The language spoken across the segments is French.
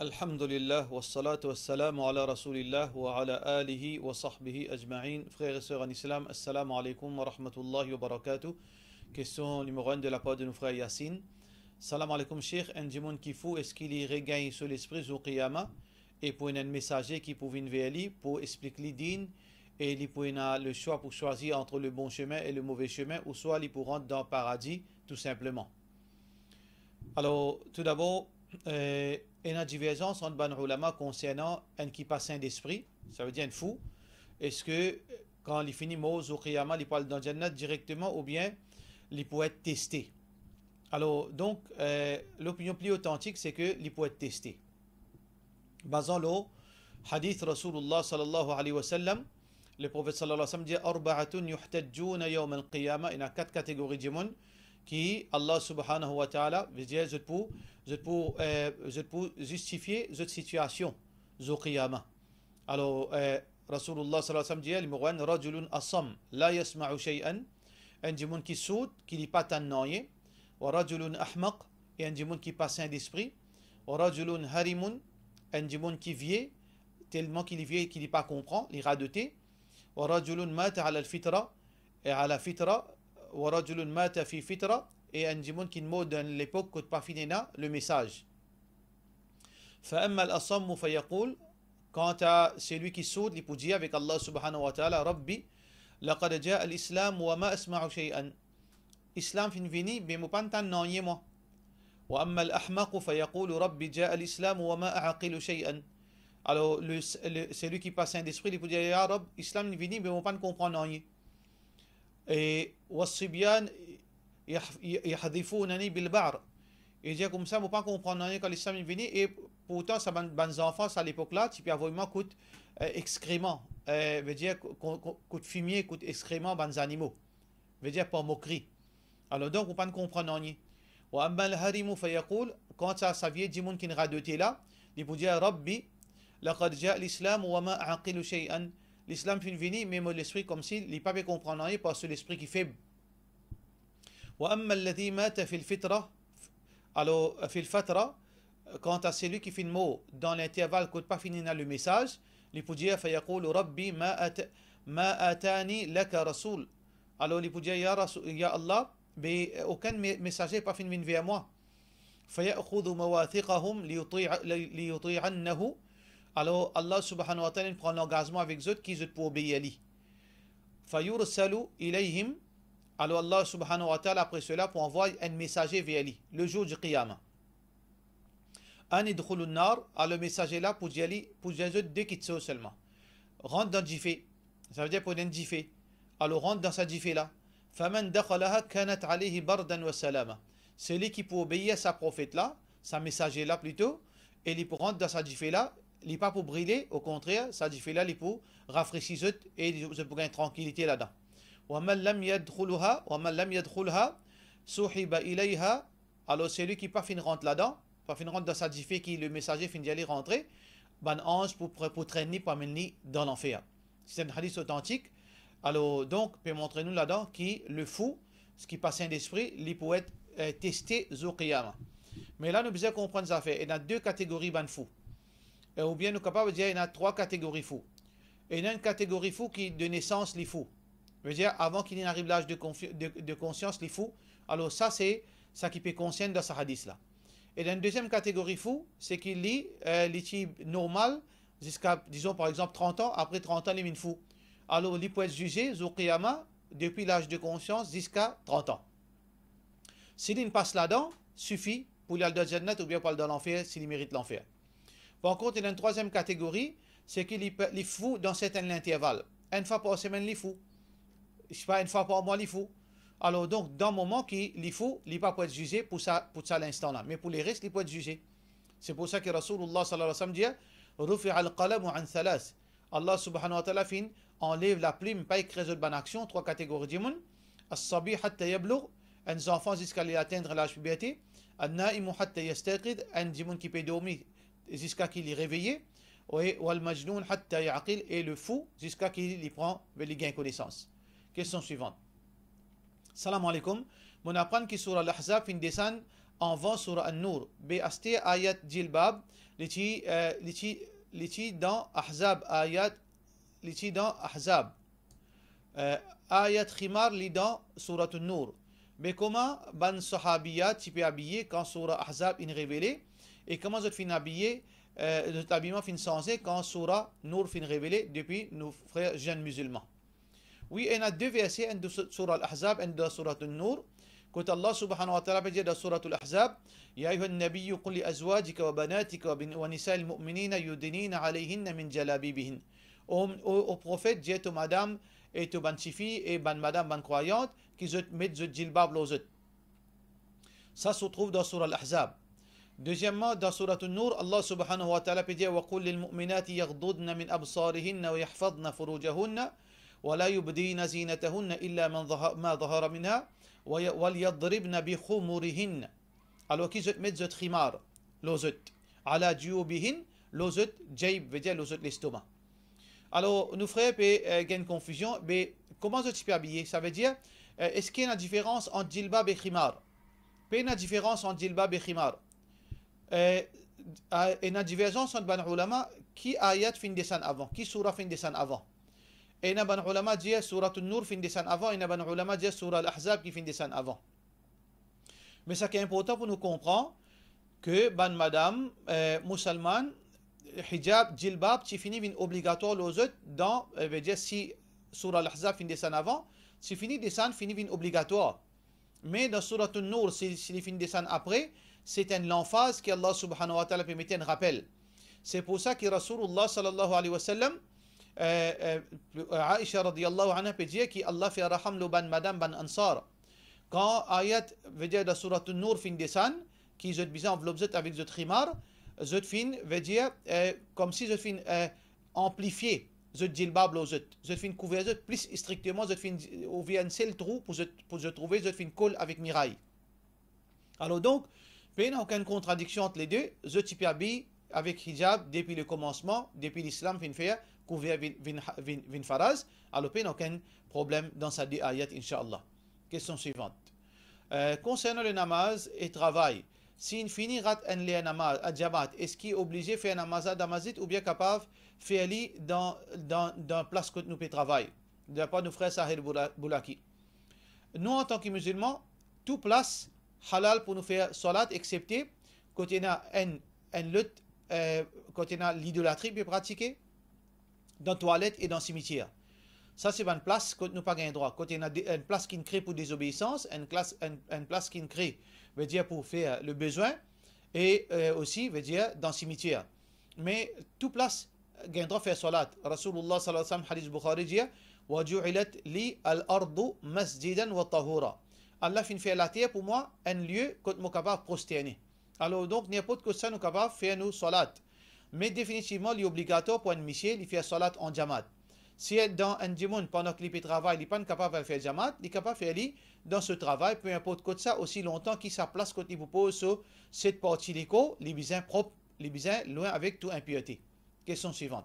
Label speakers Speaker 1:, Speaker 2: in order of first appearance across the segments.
Speaker 1: Alhamdulillah, wassalatu wassalamu ala rasulillah wa ala alihi wa sahbihi ajma'in. Frères et sœurs en islam, assalamu alaikum wa rahmatullahi wa Question numéro 1 de la part de nos frères Yassine. Salam alaikum, Sheikh, Un démon qui fou, est-ce qu'il y regagne sur l'esprit au Et pour un messager qui pouvait vers lui pour expliquer l'idine et il pour le choix pour choisir entre le bon chemin et le mauvais chemin, ou soit il pour rentrer dans le paradis, tout simplement. Alors, tout d'abord, euh, et la divergence entre Ban Ulama concernant un qui passe un d'esprit, ça veut dire un fou. Est-ce que quand il finit mot ou Qiyama, il parle dans Jannat directement ou bien il peut être testé Alors, donc, euh, l'opinion plus authentique, c'est que il peut être testé. Basant le hadith Rasulullah sallallahu alayhi wa le prophète sallallahu alayhi wa sallam dit Arba'atun yuhtadjouna yawm al-qiyama. Il y a quatre catégories de monde qui Allah subhanahu wa ta'ala veut dire je peux, je peux, euh, je peux justifier cette situation au qiyamah. Alors euh, Rasulullah sallallahu alayhi wa sallam dit Imran rajulun asam la yasma'u shay'an un dimanche qui saute qui n'est pas tannoyé wa rajulun ahmaq et un dimanche qui pas sain d'esprit wa rajulun harimun un dimanche qui vieille tellement qu'il est vieille qu'il n'est pas comprend, il est radoté wa rajulun mata ala al-fitra et ala fitra ورجل مات في فترة اي ان جي ممكن مو دون ليبوك كوت با فينينا لو ميساج فاما الاصم فيقول كونت سيلوي كي سود لي بوجي افيك الله سبحانه وتعالى ربي لقد جاء الاسلام وما اسمع شيئا اسلام فين فيني بيمو بانتان نونيمو واما الاحمق فيقول ربي جاء الاسلام وما اعقل شيئا Alors, le, le, celui qui passe un esprit, il peut dire, « Ya Rab, l'islam n'est pas venu, mais on ne comprend rien. » والصبيان يحذفونني بالبعر Et comme ça, vous ne pas comprendre quand l'islam est venu. Et pourtant, ça, les enfants, à l'époque-là, tu peux avoir vraiment euh, y euh, veut dire des animaux. Veut dire pas Alors donc, vous ne comprendre rien. quand qui là, il dire Rabbi, l'islam ma aqilu shay'an. l'islam fin vini, mais l'esprit comme si n'est pas bien comprendre rien parce que l'esprit qui fait. وأما الذي مات في الفترة alors في الفترة quant à celui qui fait le mot dans l'intervalle qu'on pas fini le message il peut dire فيقول ربي ما أت ما أتاني لك رسول alors il peut dire يا رسول يا الله mais aucun messager pas fini vers moi فيأخذ مواثقهم ليطيع ليطيعنه Alors Allah subhanahu wa ta'ala prend l'engagement avec eux qu'ils pour obéir à lui. Fayursalu ilayhim. Alors Allah subhanahu wa ta'ala après cela pour envoyer un messager vers lui le jour du Qiyamah. un nar. Alors le messager là pour dire pour dire deux sont seulement. Rentre dans Jifé. Ça veut dire pour un Jifé. Alors rentre dans sa Jifé là. Faman dakhalaha kanat alayhi bardan wa salama. Celui qui pour obéir à sa prophète là, sa messager là plutôt, et il pour rentre dans sa Jifé là, il n'est pas pour brûler, au contraire, ça dit fait là, il pour rafraîchir et vous pour une tranquillité là-dedans. Alors celui qui pas fin rentrer là-dedans, pas fin rentre dans sa fait qui le messager fin d'y aller rentrer, ben ange pour, pour traîner parmi dans l'enfer. C'est un hadith authentique. Alors donc, peut montrer nous là-dedans qui le fou, ce qui passe un l'esprit, il peut être euh, testé au Mais là, nous devons comprendre ça fait. Il y a deux catégories ben fou. Euh, ou bien nous sommes capables de dire qu'il y a trois catégories fous. il y a une catégorie fou qui, de naissance, les fous. veux dire, avant qu'il n'arrive l'âge de, de, de, conscience, les fous. Alors ça, c'est ça qui peut concerner dans ce hadith-là. Et dans une deuxième catégorie fou, c'est qu'il lit euh, normale normal jusqu'à, disons par exemple, 30 ans. Après 30 ans, il est fou. Alors, il peut être jugé, Zoukiyama, depuis l'âge de conscience jusqu'à 30 ans. S'il ne passe là-dedans, suffit pour le net ou bien pour l'enfer s'il mérite l'enfer. Par contre, il y a une troisième catégorie, c'est qu'il est fou dans certains intervalles. Une fois par semaine, il est fou. Je sais pas, une fois par mois, il est fou. Alors donc, dans le moment qui il est fou, il n'est pas être jugé pour ça, pour ça l'instant-là. Mais pour les restes, il peut être jugé. C'est pour ça que Rasulullah sallallahu alayhi wa sallam dit, al-qalam an thalas. Allah subhanahu wa ta'ala fin, enlève la plume, pas écrit de bonne action, trois catégories d'immun. As-sabi hatta yablur » un enfant jusqu'à atteindre l'âge puberté. An-na'imu hatta yastaqid, un dimun qui peut dormir jusqu'à qu'il est réveillé, et le fou jusqu'à qu'il y prend, il gagne connaissance. Question suivante. Salam alaikum. Mon apprend que sur l'Ahzab fin descend en vent sur An-Nur. Be aste ayat jilbab. Liti euh, dans Ahzab ayat liti dans Ahzab. Euh, ayat khimar li dans surat An-Nur. Be comment ban sahabiyat si habiller quand sur Ahzab in révélé et comment nous fin habillé, euh, notre habillement fin censé quand Surah Nour fin révélé depuis nos frères jeunes musulmans. Oui, il y a deux versets, un de Surah Al-Ahzab, un de Surah Al-Nur. Quand Allah subhanahu wa ta'ala dit dans Surah Al-Ahzab, Ya ayuhan nabiyyu kulli li azwajika wa banatika wa nisa'il mu'minina yudinina alayhinna min jalabibihin. Au prophète, dit aux madame et aux bonnes filles et bonnes madames, bonnes croyantes, qu'ils mettent le jilbab aux Ça se trouve dans Surah Al-Ahzab. Deuxièmement, dans Surah An-Nur, Allah subhanahu wa ta'ala peut dire وَقُلْ لِلْمُؤْمِنَاتِ يَغْضُضْنَ مِنْ أَبْصَارِهِنَّ وَيَحْفَظْنَ فُرُوجَهُنَّ ولا يبدين زينتهن إلا من ظهر ما ظهر منها وليضربن بخمرهن Alors qui zut met zut khimar Lozut Ala djubihin Lozut jaib veut dire lozut l'estomac Alors nous frères peut gagne confusion mais comment zut peut habiller Ça veut dire est-ce qu'il y a une différence entre jilbab et khimar Peut y a une différence entre jilbab et khimar Euh, et une divergence entre ban ulama qui ayat fin descend avant, qui surah fin descend avant. Et les ban ulama dit eh, surah An-Nur fin descend avant, et les ban ulama dit eh, surah Al-Ahzab qui fin descend avant. Mais ce qui est important pour nous comprendre que ban madame euh, musulmane hijab jilbab qui finit une obligatoire aux autres dans euh, veut dire si surah Al-Ahzab fin descend avant, si fini descend finit une obligatoire. Mais dans surah An-Nur si, si fin descend après, c'est une que Allah subhanahu wa ta'ala permettait un rappel. C'est pour ça que Rasulullah sallallahu alayhi wa sallam, euh, euh, Aisha radiallahu anha peut dire Allah fait raham ban madame ban ansar. Quand ayat veut dire la surat An-Nur fin Sannes, qui est bizarre enveloppe avec le trimar, je fin veut euh, comme si je fin euh, amplifié, le dilbablo Je zot, fin couvert zot plus strictement le fin ouvrir un seul trou pour pour trouver le fin col avec Mirai. Alors donc, il n'y a aucune contradiction entre les deux. Je a habillé avec hijab depuis le commencement, depuis l'islam, fin fait, couvert vin faraz. Alors, il n'y a aucun problème dans sa deux ayat, inshallah. Question suivante. Euh, concernant le namaz et travail, si si finit par en le namaz à djamat, est-ce qu'il est obligé de faire namaz à damazit ou bien capable de faire dans, dans, dans place que nous peut travailler De la part de Sahir Sahel Boulaki. Nous, en tant que musulmans, tout place halal pour nous faire salat, excepté quand il y a un, lutte, euh, quand il y a l'idolâtrie qui est pratiquée, dans toilette et dans cimetière. Ça, c'est une place que nous pas un droit. Quand il y a une place qui crée pour désobéissance, une, place qui crée, veut dire pour faire le besoin, et euh, aussi, veut dire, dans cimetière. Mais toute place, il y a droit de faire salat. Rasulullah sallallahu alayhi wa sallam, hadith Bukhari dit, al ardu masjidan wa tahura » Allah fin faire la terre pour moi un lieu que suis capable de prosterner. Alors donc n'importe nous ça capables de faire nos salat. Mais définitivement l'obligatoire pour un monsieur, il fait salat en jamat. Si dans un dimanche pendant qu'il travaille, il n'est pas capable de faire jamat, il est capable de faire dans ce travail, peu importe quoi ça, aussi longtemps qu'il sa place quand il vous pose sur cette partie l'écho, les propre, propres, les loin avec toute impureté. Question suivante.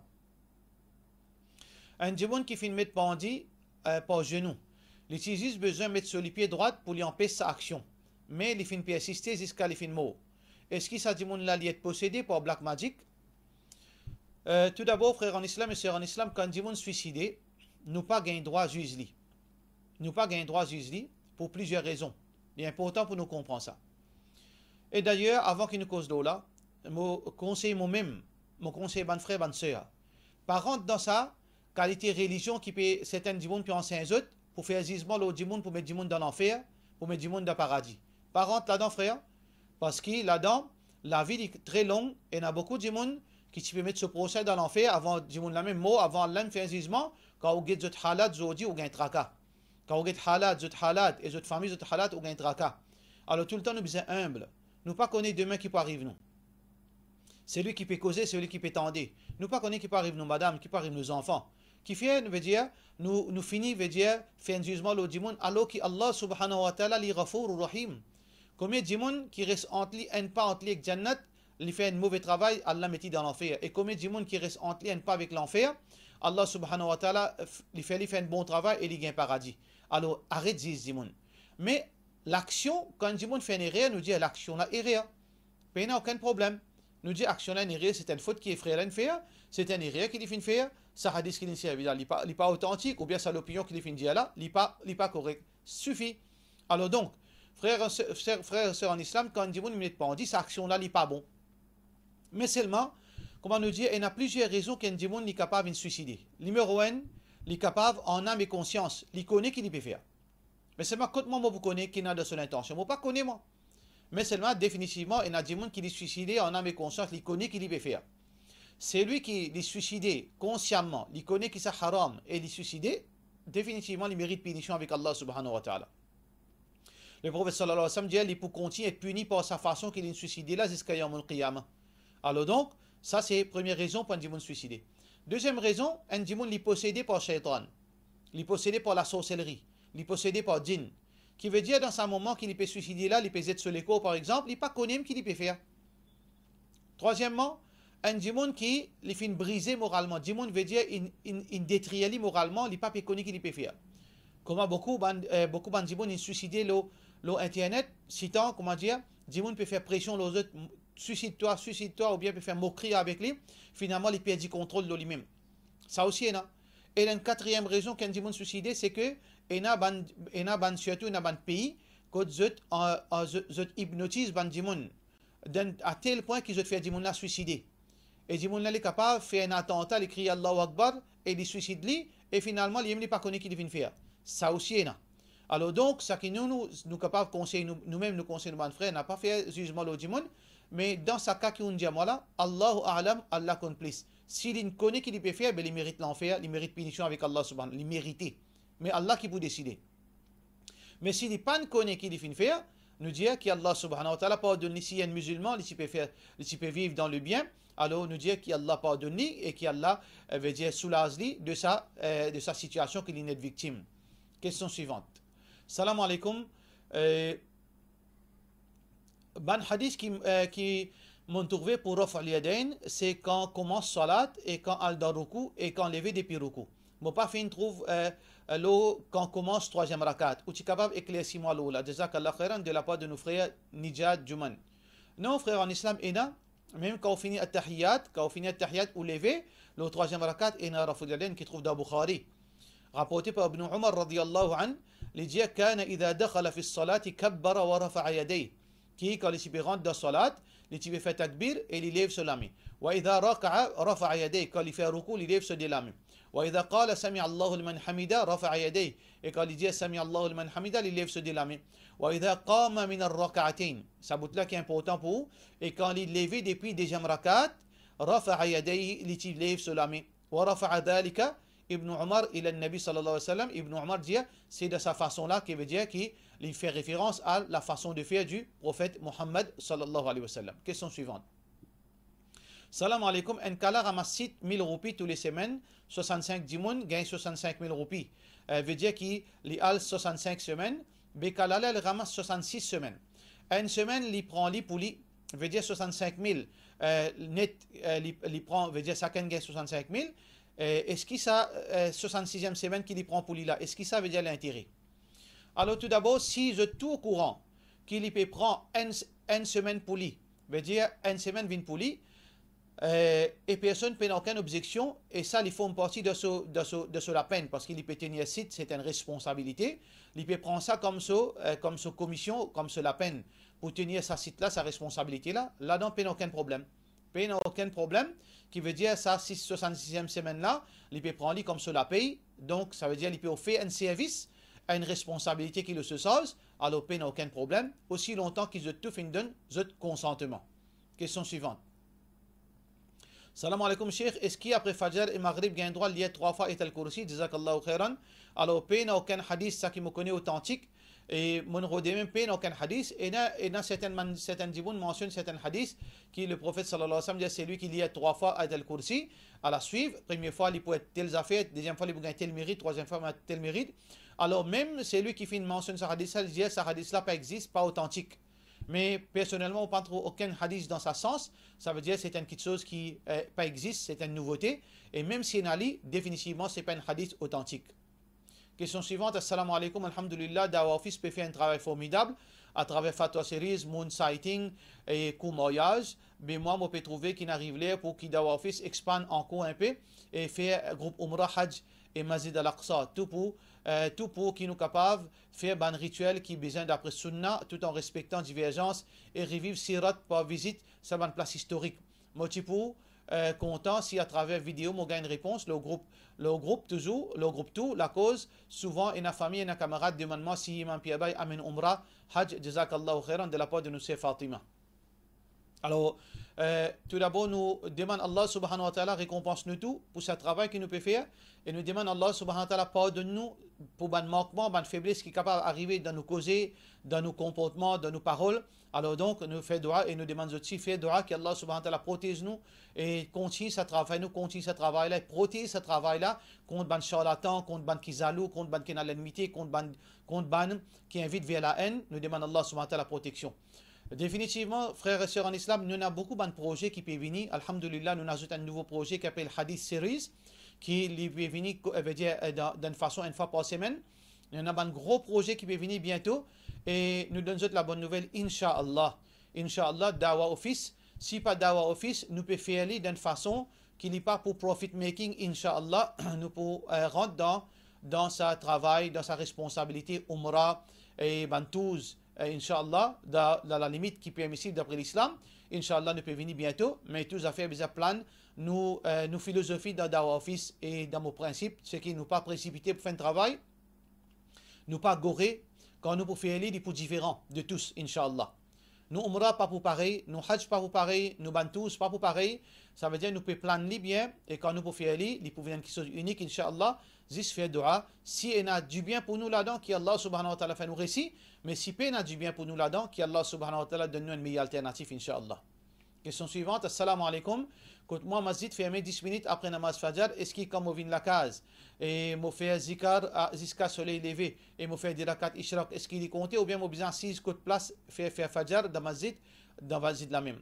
Speaker 1: Un dimanche qui finit mettre par, euh, par genou. Les ont besoin de mettre sur les pieds droits pour lui empêcher sa action. Mais les fin persister assister jusqu'à les fin mort. Est-ce que ça dit mon là est possédé par Black Magic euh, Tout d'abord, frère en islam et sœur en islam, quand dit mon suicidé, nous pas gain droit juzli. Nous pas gain droit juzli pour plusieurs raisons. Il est important pour nous comprendre ça. Et d'ailleurs, avant qu'il nous cause d'eau là, mon conseil moi-même, mon conseil mon frère, ban sœur, par contre dans ça, qualité religion qui peut certaines du monde puis anciens autres, pour faire jugement l'autre pour mettre du monde dans l'enfer, pour mettre du monde dans le paradis. Par contre, là-dedans, frère, parce que là-dedans, la vie est très longue et il y a beaucoup de monde qui peux mettre ce procès dans l'enfer avant du monde la même mot, avant l'âme faire un jugement, quand on des halat, vous ou gain tracas. Quand on vous halat, des halat, et votre famille, zot halat ou gain tracas. Alors tout le temps, nous sommes humbles. Nous ne pas demain qui peut arriver nous. C'est lui qui peut causer, c'est lui qui peut tendre. Nous ne pas qui peut arriver nous, madame, qui peut arriver nos enfants qui vient, veut dire, nous, nous finit, veut dire, un jugement le dimoun, alors que Allah subhanahu wa ta'ala li ghafour rahim. Combien de qui reste entre lui et pas entre lui avec Jannat, lui fait un mauvais travail, Allah met dans l'enfer. Et combien de qui reste entre lui et pas avec l'enfer, Allah subhanahu wa ta'ala lui fait, lui fait un bon travail et lui gagne paradis. Alors arrête de dire Mais l'action, quand Jimoun fait une erreur, nous dit l'action là erreur. Mais il n'y a aucun problème. Nous dit action là une erreur, c'est une faute qui est frère à c'est une erreur qui est fait faire. Ça hadith qu'il n'est pas, pas, authentique, ou bien c'est l'opinion qu'il définit là, il n'est pas, pas correct. Suffit. Alors donc, frères et sœurs en islam, quand on dit pas, on dit cette action-là n'est pas bon. Mais seulement, comment nous dire, il y a plusieurs raisons qu'un qui n'est capable de se suicider. Numéro un, il est capable en âme et conscience, il connaît qu'il peut faire. Mais seulement, quand moi, moi vous connaissez qu'il a de son intention, moi pas connais moi. Mais seulement, définitivement, il y a des gens qui se suicider en âme et conscience, il connaît qu'il peut faire c'est lui qui les suicidé consciemment, il connaît qu'il est haram et les suicidé, définitivement il mérite punition avec Allah subhanahu wa ta'ala. Le prophète sallallahu alayhi wa sallam dit est puni par sa façon qu'il est suicidé là jusqu'à Yom mon qiyamah Alors donc, ça c'est première raison pour un de suicider. Deuxième raison, un djimoun est possédé par shaitan, il est possédé par la sorcellerie, il est possédé par djinn, qui veut dire dans un moment qu'il peut suicider là, il peut être sur les par exemple, il n'est pas connu qu'il peut faire. Troisièmement, un djimoun qui les fait briser moralement. Djimoun veut dire une moralement, il pas connus qu'il peut faire. Comment beaucoup de euh, beaucoup ont suicidé Internet citant, comment dire, djimoun peut faire pression aux autres, suicide-toi, suicide-toi, ou bien peut faire moquerie avec lui. Finalement, il perd du contrôle de lui-même. Ça aussi, a. Et la quatrième raison qu'un djimoun suicidé, c'est que, il y a surtout, pays, qui ils hypnotisent à tel point qu'ils ont fait djimoun la suicider. Et n'est pas capable de faire un attentat, il crie Allahu Akbar et il suicide lui et finalement il ne pas connu qu'il vient faire. Ça aussi est là. Alors donc, ce qui nous, nous, capables de conseiller, nous-mêmes nous, conseillons, mon frère, n'a pas fait jugement au monde mais dans ce cas qui on dit là, Allahu A'lam, Allah complice. S'il connaît qu'il peut faire, ben, il mérite l'enfer, il mérite punition avec Allah subhanahu il mérite. Mais Allah qui peut décider. Mais s'il ne pas ce qu'il vient faire, nous dire qu'Allah subhanahu wa ta'ala peut donner un musulman, il peut, faire, il peut vivre dans le bien, alors nous dire qu'Allah pardonne et qu'Allah euh, veut dire soulage de sa, euh, de sa situation qu'il est victime. Question suivante. Salam alaikum. Euh, ben hadith qui, euh, qui m'ont trouvé pour les deux, c'est quand commence salat et quand al daruku et quand lever depuis Pirukou. Mon parfum trouve euh, l'eau quand commence troisième rakat. Ou tu capable d'éclaircir moi l'eau là. Jazakallah khairan de la part de nos frères Nijad Juman. Non, frère en islam, Ena, المهم فيني التحيات فيني التحيات وليفي لو تخرجنا ركعت انا رفض يعني كي تخوف دا بخاري رابوتي ابن عمر رضي الله عنه لجي كان اذا دخل في الصلاه كبر ورفع يديه كي قال سي بيغون دا صلاه لتي في تكبير الي ليف سو لامي واذا ركع رفع يديه قال في ركوع لي ليف سو دي لامي وإذا قال سمع الله لمن حمدا رفع يديه يقال إيه يجي سمع الله لمن حمده للي يفسد لامي وإذا قام من الركعتين سابت لك important pour يقال يليفي ديبي دي جم ركعت رفع يديه لتي ليف سلامي ورفع ذلك ابن عمر إلى النبي صلى الله عليه وسلم ابن عمر جي سي دا سا لا كي بي كي لي في ريفيرونس ا لا دو فير دو محمد صلى الله عليه وسلم question suivante Salam alaikum, Nkala ramasse 000 roupies tous les semaines, 65 dimoun, gagne 65 000 roupies. Ça euh, veut dire qu'il a 65 semaines, là, elle ramasse 66 semaines. Une semaine, il prend li pour lui, veut dire 65 000. Euh, net, euh, il prend, veut dire chacun gagne 65 000. Est-ce que ça, 66e semaine qu'il prend pour lui là, est-ce que ça veut dire l'intérêt Alors tout d'abord, si je tout courant qu'il peut prendre une, semaine pour lui, veut dire une semaine vient pour lui, euh, et personne ne peut aucune objection, et ça, ils font partie de, ce, peine, parce qu'il peut tenir site, c'est une responsabilité. Il peut prendre ça comme sa euh, comme ce commission, comme ce peine, pour tenir sa site là, sa responsabilité là. Là-dedans, n'a aucun problème. n'a aucun problème, qui veut dire ça, 66e semaine là, il peut prendre comme cela paye, donc ça veut dire qu'il peut offrir un service, une responsabilité qui le se sauve alors n'a aucun problème, aussi longtemps qu'ils ont tout fait consentement. Question suivante. Salam alaikum, Cheikh. Est-ce qu'après Fajr et Maghrib, il y a un droit lié trois fois et al kursi Jazakallahu khairan. Alors, il n'y a aucun hadith, ça qui me connaît authentique. Et mon même il n'y a aucun hadith. Et dans certains, certains djiboun mentionnent certains hadiths qui le prophète sallallahu alayhi wa sallam dit c'est lui qui liait trois fois à tel kursi À la suivre, première fois, il peut être tel affaire, deuxième fois, il peut gagner tel mérite, troisième fois, il tel mérite. Alors, même c'est lui qui fait une mention de ce hadith ça il dit ce hadith-là pas pas authentique. Mais personnellement, on ne trouve aucun hadith dans sa sens. Ça veut dire que c'est quelque chose qui n'existe euh, pas c'est une nouveauté. Et même si Ali, définitivement, ce n'est pas un hadith authentique. Question suivante, Assalamu alaikum, alhamdulillah, Dawa Office peut faire un travail formidable à travers Fatwa Series, Moon Sighting et Koumoyage. Mais moi, je peux trouver qu'il n'arrive là pour que Dawa Office expande encore un peu et fait groupe Umrah Hajj et Mazid al-Aqsa, tout pour euh, tout pour qu'ils nous capables faire un rituel qui besoin d'après sunna, tout en respectant divergence et revivre sirat par visite, sa ban place historique. motipo pour euh, content si à travers vidéo, on gagne une réponse, le groupe, le groupe toujours, le groupe tout, la cause, souvent, et la famille et la camarade demandent si Imam Piabay amène Umrah, Hajj, Jazakallahu Khairan, de la part de nous, Fatima. Alors, euh, tout d'abord, nous demandons à Allah subhanahu wa ta'ala récompense-nous tous pour ce travail qu'il nous peut faire. Et nous demandons à Allah subhanahu wa ta'ala pardonne-nous pour ban manquements, ban faiblesses qui sont capable d'arriver dans nos causés, dans nos comportements, dans nos paroles. Alors donc, nous faisons droit et nous demandons aussi faire droit que Allah subhanahu wa ta'ala protège nous et continue ce travail, nous continue ce travail-là protège ce travail-là contre ban charlatans, contre ban kizalou, contre ban qui na l'ennemi, contre ban, contre qui invitent vers la haine. Nous demandons à Allah subhanahu wa ta'ala protection. Définitivement, frères et sœurs en islam, nous avons beaucoup de projets qui peuvent venir. Alhamdulillah, nous avons un nouveau projet qui s'appelle Hadith Series, qui peut venir euh, euh, d'une façon une fois par semaine. Nous avons un gros projet qui peut venir bientôt. Et nous donnons la bonne nouvelle, Inch'Allah. Inch'Allah, Dawa Office. Si pas Dawa Office, nous pouvons faire d'une façon qui n'est pas pour profit making, Inch'Allah, nous pouvons euh, rentrer dans, dans sa travail, dans sa responsabilité, Umrah et Bantouz euh, Inch'Allah, dans, la limite qui est permissible d'après l'islam. Inch'Allah ne peut venir bientôt, mais tous affaires nous, euh, nous philosophies dans nos Office et dans nos principes, ce qui nous pas précipiter pour faire un travail, nous pas gorer quand nous pour faire les pour différents de tous, Inch'Allah. Nous, Umra pas pour pareil. Nous, Hajj, pas pour pareil. Nous, Bantous, pas pour pareil. Ça veut dire que nous pouvons planer bien. Et quand nous pouvons faire, nous pouvons faire une chose uniques, Inch'Allah. Zis fait dua. Si il a du bien pour nous là-dedans, qu'Allah Allah subhanahu wa ta'ala fait nous récit. Mais si il a du bien pour nous là-dedans, qu'Allah Allah subhanahu wa ta'ala donne nous une meilleure alternative, Inch'Allah. Question suivante. Assalamu alaikum. Quand moi, masjid fermé 10 minutes après namaz fajr, est-ce qu'il comme la case Et je fais zikar jusqu'à soleil levé et je fais des ishraq, est-ce qu'il est compté ou bien me besoin 6 de place faire faire fajr dans masjid, dans masjid la même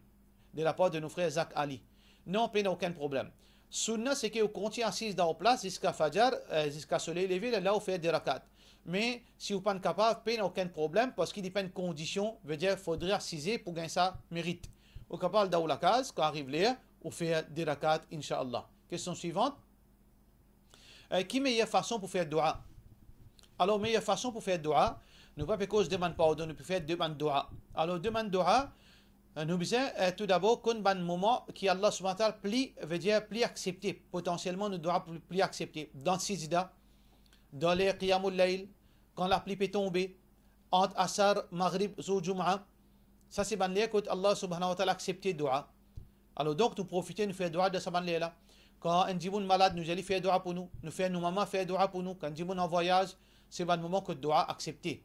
Speaker 1: De la part de nos frères Zak Ali. Non, a aucun problème. Sunna, c'est qu'on continue assise dans la place jusqu'à Fajar, jusqu'à soleil levé, là où fait des rakat. Mais si vous n'êtes pas capable, a aucun problème parce qu'il a pas de condition, veut dire faudrait assiser pour gagner ça mérite. Au capable dans la case, quand arrive l'air, ou faire des rakats, inshallah. Question suivante. Euh, qui meilleure façon pour faire dua Alors, meilleure façon pour faire dua, nous pas parce demande pardon, nous pouvons faire demande dua. Alors, demande dua, euh, nous disons euh, tout d'abord qu'on un moment qui Allah subhanahu wa plie, veut dire plus accepté. Potentiellement, nous devons plus accepter. Dans le dans les qiyamul layl, quand la pluie peut tomber, entre asar, maghrib, Zoujoum'a, ça c'est ban que Allah subhanahu wa ta'ala accepté dua. Alors donc, nous profiter, nous faire droit de manière-là. Quand un est malade, nous allons faire droit pour nous. Nous faire nos mamans faire dua pour nous. Quand un en voyage, c'est le moment que dua accepter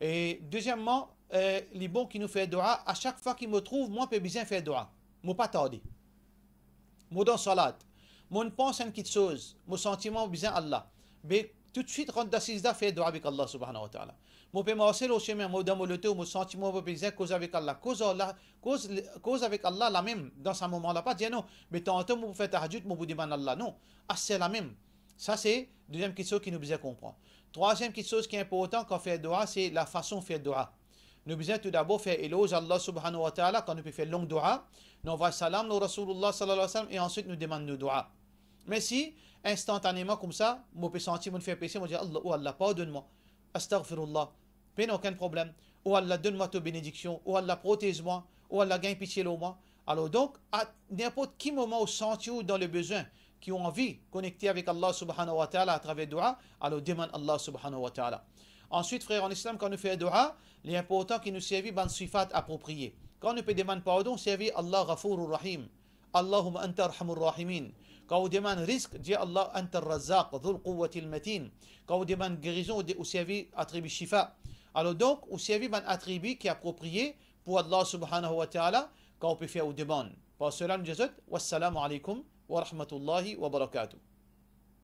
Speaker 1: Et deuxièmement, euh, les bons qui nous font droit, à chaque fois qu'ils me trouvent, moi, je peux bien faire droit. Je ne pas tarder. Je dans salat. Je pense à une petite chose. Mon sentiment, besoin Allah tout de suite, rendre d'assises fait dua avec Allah subhanahu wa ta'ala. Mon pémassel au chemin, mon damoloté, mon sentiment, mon plaisir, cause avec Allah. Cause, Allah, cause, cause avec Allah la même dans ce moment-là. Pas dire non, mais tantôt, vous faites tahajjud, mon à Allah. Non, ah, c'est la même. Ça, c'est deuxième chose qui nous besoin comprendre. Troisième chose qui est importante quand on fait doa, c'est la façon de faire dua. Nous besoin tout d'abord faire éloge à Allah subhanahu wa ta'ala quand nous pouvons faire longue dua. Nous envoie salam, nous Rasulullah sallallahu alayhi wa sallam, et ensuite nous demandons nos doa. Mais si instantanément comme ça, je peux sentir, je me faire péché, je dis Allah, oh Allah, pardonne-moi. Astaghfirullah. Mais aucun problème. Oh Allah, donne-moi ta bénédiction. Oh Allah, protège-moi. Oh Allah, gagne pitié de moi. Alors donc, à n'importe quel moment où ou dans le besoin, qui ont envie de connecter avec Allah subhanahu wa ta'ala à travers dua, alors demande Allah subhanahu wa ta'ala. Ensuite, frère en islam, quand on fait dua, il est important qu'il nous serve ban sifat approprié. Quand on peut demander pardon, servir Allah rafour rahim. Allahumma anta rahimin. Ka u demande risque, dis Allah, Anta al-Razzaq, Dhul Quwwati al-Matin. Quand on demande guérison, on servit attribue Shifa. Alors donc, on servit un attribut qui est approprié pour Allah subhanahu wa ta'ala, quand on peut faire une demande. Par cela, nous disons, wassalamu alaikum wa rahmatullahi wa barakatuh.